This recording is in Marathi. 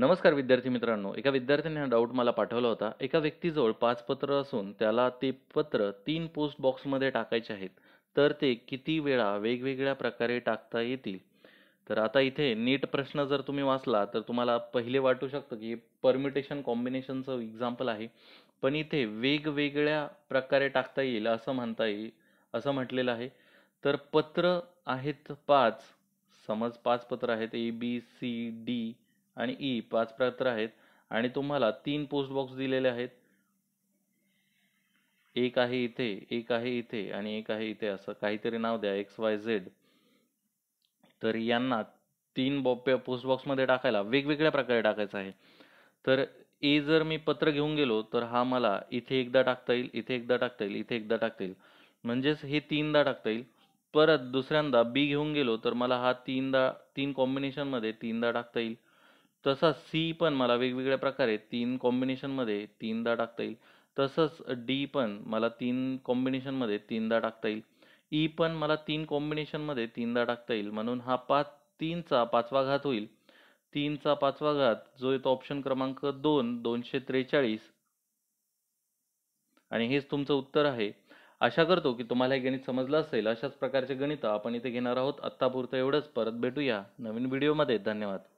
नमस्कार विद्यार्थी मित्रांनो एका विद्यार्थ्याने हा डाऊट मला पाठवला होता एका व्यक्तीजवळ पाच पत्र असून त्याला ते पत्र तीन पोस्ट बॉक्समध्ये टाकायचे आहेत तर ते किती वेळा वेगवेगळ्या प्रकारे टाकता येतील तर आता इथे नीट प्रश्न जर तुम्ही वाचला तर तुम्हाला पहिले वाटू शकतं की परमिटेशन कॉम्बिनेशनचं एक्झाम्पल आहे पण इथे वेगवेगळ्या प्रकारे टाकता येईल असं म्हणता येईल असं म्हटलेलं आहे तर पत्र आहेत पाच समज पाच पत्र आहेत ए बी सी डी आणि ई पाच पात्र आहेत आणि तुम्हाला तीन पोस्ट बॉक्स दिलेले आहेत एक आहे इथे एक आहे इथे आणि एक आहे इथे असं काहीतरी नाव द्या एक्स वाय झेड तर यांना तीन बॉप्य पोस्ट मध्ये टाकायला वेगवेगळ्या प्रकारे टाकायचं आहे तर ए जर मी पत्र घेऊन गेलो तर हा मला इथे एकदा टाकता येईल इथे एकदा टाकता येईल इथे एकदा टाकता येईल म्हणजेच हे तीनदा टाकता येईल परत दुसऱ्यांदा बी घेऊन गेलो तर मला हा तीनदा तीन कॉम्बिनेशनमध्ये तीनदा टाकता येईल तसा सी पण मला वेगवेगळ्या प्रकारे तीन कॉम्बिनेशनमध्ये तीनदा टाकता येईल तसंच डी पण मला तीन कॉम्बिनेशनमध्ये तीनदा टाकता येईल ई पण मला तीन कॉम्बिनेशनमध्ये तीनदा टाकता येईल म्हणून हा पाच तीनचा पाचवा घात होईल तीनचा पाचवा घात जो येतो ऑप्शन क्रमांक दोन दोनशे त्रेचाळीस आणि हेच तुमचं उत्तर आहे आशा करतो की तुम्हाला हे गणित समजलं असेल अशाच प्रकारचे गणित आपण इथे घेणार आहोत आत्तापुरतं एवढंच परत भेटूया नवीन व्हिडिओमध्ये धन्यवाद